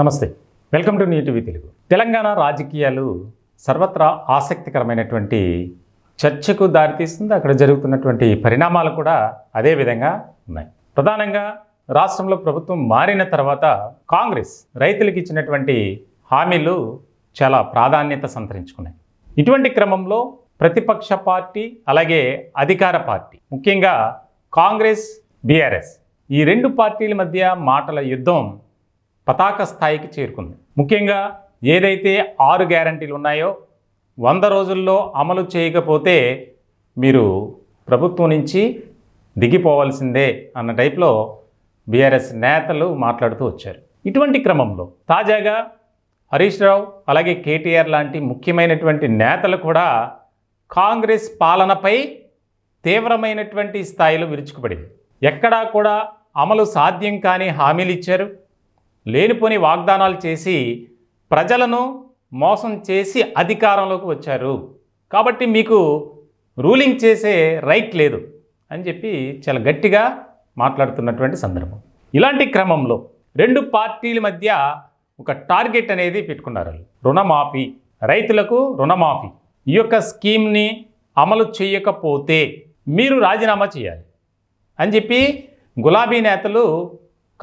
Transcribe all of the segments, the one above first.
నమస్తే welcome to NTV Telugu Telangana రాజకీయాలు సర్వత్రా ఆసక్తికరమైనటువంటి చర్చకు దారితీస్తుంది అక్కడ జరుగుతున్నటువంటి పరిణామాలు కూడా అదే విధంగా ఉన్నాయి ప్రధానంగా రాష్ట్రంలో ప్రభుత్వం మారిన తర్వాత కాంగ్రెస్ రైతులకు ఇచ్చినటువంటి హామీలు చాలా ప్రాధాన్యత సంతరించుకున్నాయి ఇటువంటి క్రమంలో ప్రతిపక్ష పార్టీ అలాగే అధికార పార్టీ ముఖ్యంగా కాంగ్రెస్ బీఆర్ఎస్ ఈ రెండు పార్టీల మధ్య మాటల యుద్ధం పతాక స్థాయికి చేరుకుంది ముఖ్యంగా ఏదైతే ఆరు గ్యారంటీలు ఉన్నాయో వంద రోజుల్లో అమలు చేయకపోతే మీరు ప్రభుత్వం నుంచి దిగిపోవాల్సిందే అన్న టైప్లో బీఆర్ఎస్ నేతలు మాట్లాడుతూ వచ్చారు ఇటువంటి క్రమంలో తాజాగా హరీష్ రావు అలాగే కేటీఆర్ లాంటి ముఖ్యమైనటువంటి నేతలు కూడా కాంగ్రెస్ పాలనపై తీవ్రమైనటువంటి స్థాయిలో విరుచుకుపడింది ఎక్కడా కూడా అమలు సాధ్యం కాని హామీలు ఇచ్చారు లేనిపోని వాగ్దానాలు చేసి ప్రజలను మోసం చేసి అధికారంలోకి వచ్చారు కాబట్టి మీకు రూలింగ్ చేసే రైట్ లేదు అని చెప్పి చాలా గట్టిగా మాట్లాడుతున్నటువంటి సందర్భం ఇలాంటి క్రమంలో రెండు పార్టీల మధ్య ఒక టార్గెట్ అనేది పెట్టుకున్నారు రుణమాఫీ రైతులకు రుణమాఫీ ఈ యొక్క స్కీమ్ని అమలు చేయకపోతే మీరు రాజీనామా చేయాలి అని చెప్పి గులాబీ నేతలు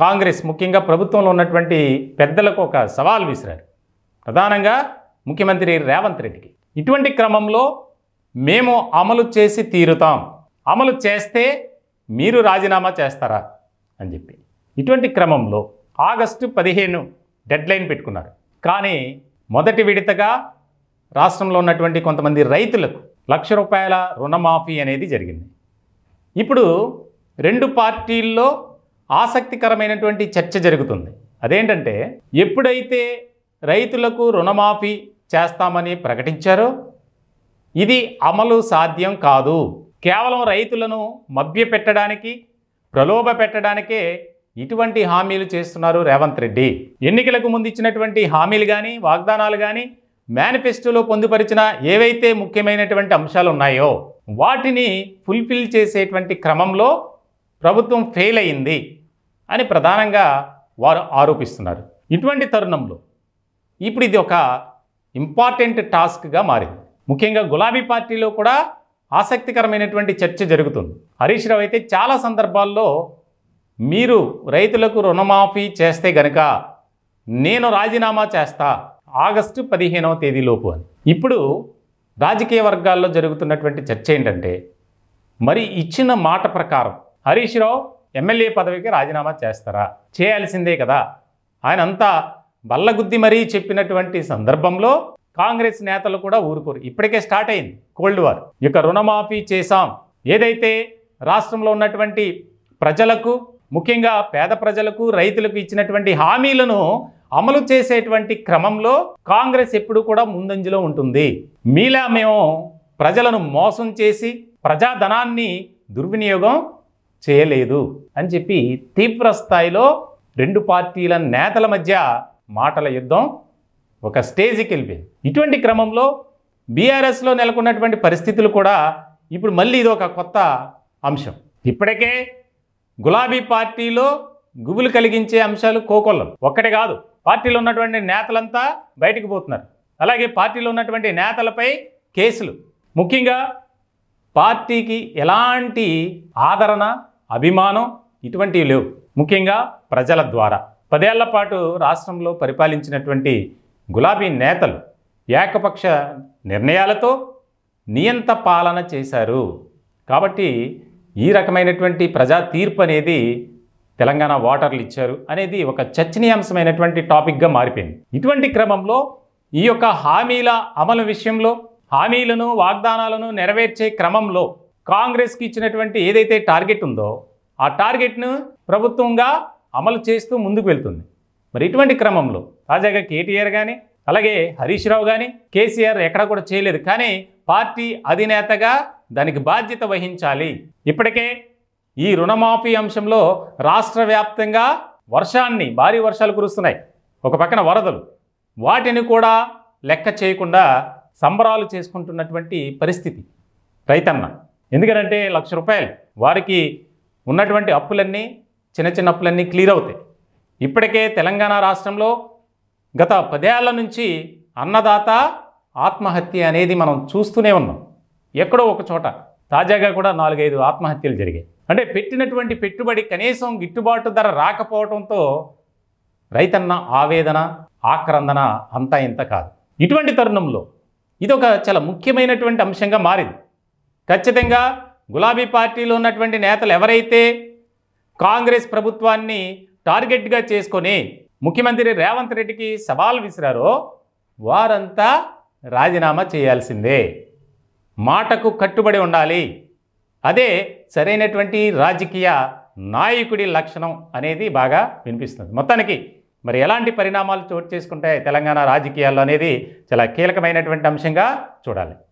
కాంగ్రెస్ ముఖ్యంగా ప్రభుత్వంలో ఉన్నటువంటి పెద్దలకు ఒక సవాల్ విసిరారు ప్రధానంగా ముఖ్యమంత్రి రేవంత్ రెడ్డికి ఇటువంటి క్రమంలో మేము అమలు చేసి తీరుతాం అమలు చేస్తే మీరు రాజీనామా చేస్తారా అని చెప్పి ఇటువంటి క్రమంలో ఆగస్టు పదిహేను డెడ్లైన్ పెట్టుకున్నారు కానీ మొదటి విడతగా రాష్ట్రంలో ఉన్నటువంటి కొంతమంది రైతులకు లక్ష రూపాయల రుణమాఫీ అనేది జరిగింది ఇప్పుడు రెండు పార్టీల్లో ఆసక్తికరమైనటువంటి చర్చ జరుగుతుంది అదేంటంటే ఎప్పుడైతే రైతులకు రుణమాఫీ చేస్తామని ప్రకటించారో ఇది అమలు సాధ్యం కాదు కేవలం రైతులను మభ్యపెట్టడానికి ప్రలోభ పెట్టడానికే ఇటువంటి హామీలు చేస్తున్నారు రేవంత్ రెడ్డి ఎన్నికలకు ముందు ఇచ్చినటువంటి హామీలు కానీ వాగ్దానాలు కానీ మేనిఫెస్టోలో పొందుపరిచిన ఏవైతే ముఖ్యమైనటువంటి అంశాలు ఉన్నాయో వాటిని ఫుల్ఫిల్ చేసేటువంటి క్రమంలో ప్రభుత్వం ఫెయిల్ అయింది అని ప్రధానంగా వారు ఆరోపిస్తున్నారు ఇటువంటి తరుణంలో ఇప్పుడు ఇది ఒక ఇంపార్టెంట్ టాస్క్గా మారింది ముఖ్యంగా గులాబీ పార్టీలో కూడా ఆసక్తికరమైనటువంటి చర్చ జరుగుతుంది హరీష్ రావు అయితే చాలా సందర్భాల్లో మీరు రైతులకు రుణమాఫీ చేస్తే గనక నేను రాజీనామా చేస్తా ఆగస్టు పదిహేనవ తేదీలోపు అని ఇప్పుడు రాజకీయ వర్గాల్లో జరుగుతున్నటువంటి చర్చ ఏంటంటే మరి ఇచ్చిన మాట ప్రకారం హరీష్ రావు ఎమ్మెల్యే పదవికి రాజీనామా చేస్తారా చేయాల్సిందే కదా ఆయన అంతా బల్లగుద్ది మరీ చెప్పినటువంటి సందర్భంలో కాంగ్రెస్ నేతలు కూడా ఊరుకోరు ఇప్పటికే స్టార్ట్ అయింది కోల్డ్ వార్ ఇక రుణమాఫీ చేశాం ఏదైతే రాష్ట్రంలో ఉన్నటువంటి ప్రజలకు ముఖ్యంగా పేద ప్రజలకు రైతులకు ఇచ్చినటువంటి హామీలను అమలు చేసేటువంటి క్రమంలో కాంగ్రెస్ ఎప్పుడు కూడా ముందంజలో ఉంటుంది మీలా మేము ప్రజలను మోసం చేసి ప్రజాధనాన్ని దుర్వినియోగం చేయలేదు అని చెప్పి తీవ్ర స్థాయిలో రెండు పార్టీల నేతల మధ్య మాటల యుద్ధం ఒక స్టేజ్కి వెళ్ళిపోయింది ఇటువంటి క్రమంలో బీఆర్ఎస్లో నెలకొన్నటువంటి పరిస్థితులు కూడా ఇప్పుడు మళ్ళీ ఇది ఒక కొత్త అంశం ఇప్పటికే గులాబీ పార్టీలో గుబులు కలిగించే అంశాలు కోకొల్లం ఒక్కటే కాదు పార్టీలో ఉన్నటువంటి నేతలంతా బయటకు పోతున్నారు అలాగే పార్టీలో ఉన్నటువంటి నేతలపై కేసులు ముఖ్యంగా పార్టీకి ఎలాంటి ఆదరణ అభిమానం ఇటువంటివి లేవు ముఖ్యంగా ప్రజల ద్వారా పదేళ్ల పాటు రాష్ట్రంలో పరిపాలించినటువంటి గులాబీ నేతలు ఏకపక్ష నిర్ణయాలతో నియంత పాలన చేశారు కాబట్టి ఈ రకమైనటువంటి ప్రజా తీర్పు అనేది తెలంగాణ ఓటర్లు ఇచ్చారు అనేది ఒక చర్చనీయాంశమైనటువంటి టాపిక్గా మారిపోయింది ఇటువంటి క్రమంలో ఈ యొక్క హామీల అమలు విషయంలో హామీలను వాగ్దానాలను నెరవేర్చే క్రమంలో కాంగ్రెస్కి ఇచ్చినటువంటి ఏదైతే టార్గెట్ ఉందో ఆ టార్గెట్ను ప్రభుత్వంగా అమలు చేస్తూ ముందుకు వెళ్తుంది మరి ఇటువంటి క్రమంలో తాజాగా కేటీఆర్ కానీ అలాగే హరీష్ రావు కానీ కేసీఆర్ ఎక్కడా కూడా చేయలేదు కానీ పార్టీ అధినేతగా దానికి బాధ్యత వహించాలి ఇప్పటికే ఈ రుణమాఫీ అంశంలో రాష్ట్ర వ్యాప్తంగా వర్షాన్ని భారీ వర్షాలు కురుస్తున్నాయి ఒక పక్కన వరదలు వాటిని కూడా లెక్క చేయకుండా సంబరాలు చేసుకుంటున్నటువంటి పరిస్థితి రైతన్న ఎందుకంటే లక్ష రూపాయలు వారికి ఉన్నటువంటి అప్పులన్నీ చిన్న చిన్న అప్పులన్నీ క్లియర్ అవుతాయి ఇప్పటికే తెలంగాణ రాష్ట్రంలో గత పదేళ్ల నుంచి అన్నదాత ఆత్మహత్య అనేది మనం చూస్తూనే ఉన్నాం ఎక్కడో ఒక చోట తాజాగా కూడా నాలుగైదు ఆత్మహత్యలు జరిగాయి అంటే పెట్టినటువంటి పెట్టుబడి కనీసం గిట్టుబాటు ధర రాకపోవడంతో రైతన్న ఆవేదన ఆక్రందన అంతా ఇంత కాదు ఇటువంటి తరుణంలో ఇదొక చాలా ముఖ్యమైనటువంటి అంశంగా మారింది ఖచ్చితంగా గులాబీ పార్టీలో ఉన్నటువంటి నేతలు ఎవరైతే కాంగ్రెస్ ప్రభుత్వాన్ని టార్గెట్గా చేసుకొని ముఖ్యమంత్రి రేవంత్ రెడ్డికి సవాల్ విసిరారో వారంతా రాజీనామా చేయాల్సిందే మాటకు కట్టుబడి ఉండాలి అదే సరైనటువంటి రాజకీయ నాయకుడి లక్షణం అనేది బాగా వినిపిస్తుంది మొత్తానికి మరి ఎలాంటి పరిణామాలు చోటు చేసుకుంటాయి తెలంగాణ రాజకీయాల్లో అనేది చాలా కీలకమైనటువంటి అంశంగా చూడాలి